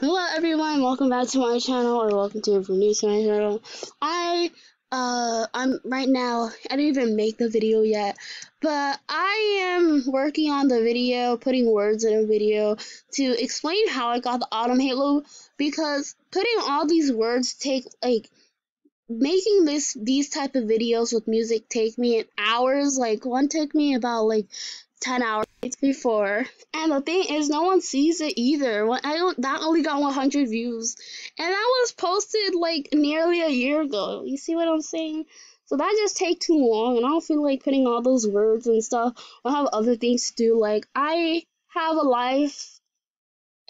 Hello everyone, welcome back to my channel, or welcome to if you're new to my channel. I, uh, I'm right now, I didn't even make the video yet, but I am working on the video, putting words in a video to explain how I got the Autumn Halo, because putting all these words take, like, making this these type of videos with music take me hours, like, one took me about, like, 10 hours before. And the thing is, no one sees it either. When I that only got 100 views, and that was posted like nearly a year ago. You see what I'm saying? So that just take too long, and I don't feel like putting all those words and stuff. I have other things to do. Like I have a life,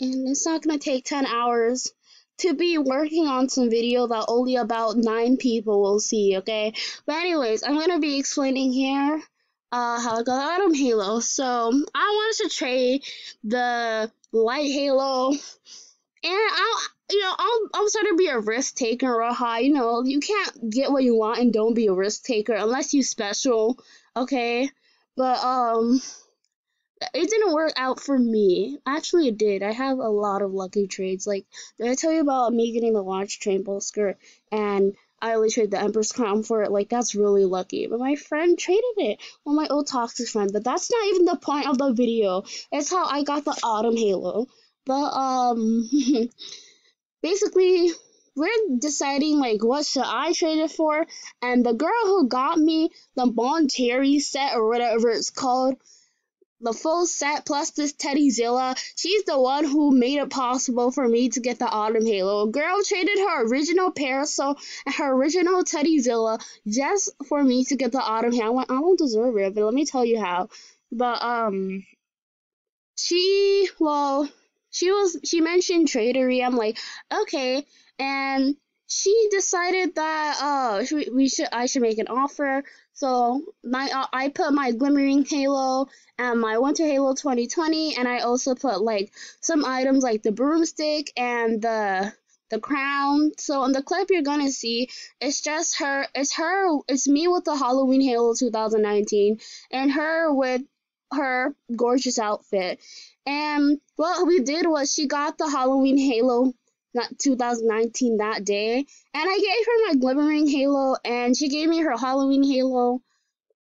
and it's not gonna take 10 hours to be working on some video that only about nine people will see. Okay, but anyways, I'm gonna be explaining here uh, Helico Atom Halo. So I wanted to trade the Light Halo, and I, you know, I'm I'm starting to be a risk taker, Raha. You know, you can't get what you want and don't be a risk taker unless you special, okay? But um, it didn't work out for me. Actually, it did. I have a lot of lucky trades. Like, did I tell you about me getting the launch train bolster and I only traded the Emperor's Crown for it. Like, that's really lucky. But my friend traded it. Well, my old toxic friend. But that's not even the point of the video. It's how I got the Autumn Halo. But, um, basically, we're deciding, like, what should I trade it for? And the girl who got me the Bon Terry set or whatever it's called – the full set plus this Teddyzilla. She's the one who made it possible for me to get the Autumn Halo. Girl traded her original parasol and her original Teddyzilla just for me to get the Autumn Halo. I I don't deserve it, but let me tell you how. But um, she well, she was she mentioned tradery. I'm like, okay, and she decided that uh we we should I should make an offer. So my uh, I put my glimmering halo and my winter halo 2020, and I also put like some items like the broomstick and the the crown. So on the clip you're gonna see, it's just her. It's her. It's me with the Halloween halo 2019, and her with her gorgeous outfit. And what we did was she got the Halloween halo 2019 that day, and I gave her my glimmering halo, and she gave me her Halloween halo.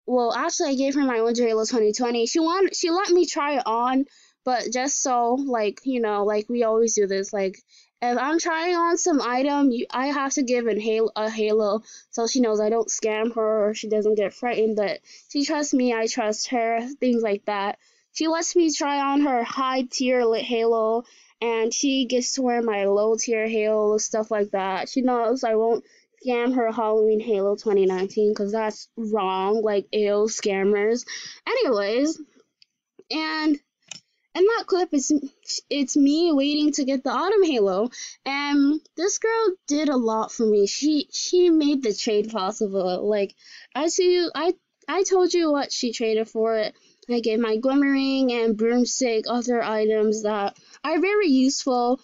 Well, actually, I gave her my Winter Halo 2020. She wanted, she let me try it on, but just so, like, you know, like we always do this, like, if I'm trying on some item, you, I have to give an halo, a halo so she knows I don't scam her or she doesn't get frightened. But she trusts me, I trust her, things like that. She lets me try on her high tier lit halo and she gets to wear my low tier Halo stuff like that. She knows I won't scam her Halloween Halo 2019 because that's wrong, like ill scammers. Anyways, and in that clip, it's it's me waiting to get the autumn halo, and this girl did a lot for me. She she made the trade possible. Like I see, I I told you what she traded for it. I get my glimmering and broomstick, other items that are very useful.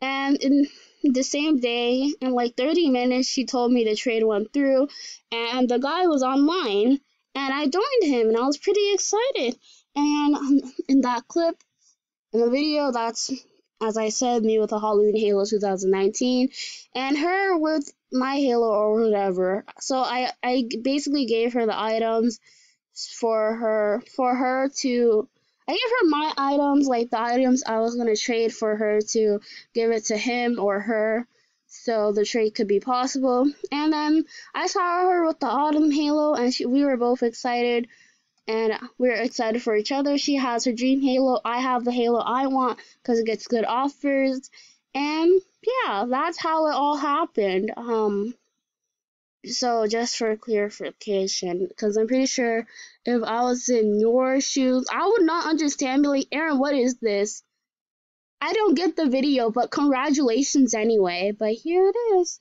And in the same day, in like 30 minutes, she told me the trade went through, and the guy was online, and I joined him, and I was pretty excited. And um, in that clip, in the video, that's as I said, me with a Halloween Halo 2019, and her with my Halo or whatever. So I, I basically gave her the items for her for her to I gave her my items, like the items I was gonna trade for her to give it to him or her so the trade could be possible. And then I saw her with the autumn halo and she, we were both excited and we we're excited for each other. She has her dream halo, I have the halo I want cuz it gets good offers. And yeah, that's how it all happened. Um so just for clarification, because I'm pretty sure if I was in your shoes, I would not understand. Be like, Aaron, what is this? I don't get the video, but congratulations anyway. But here it is.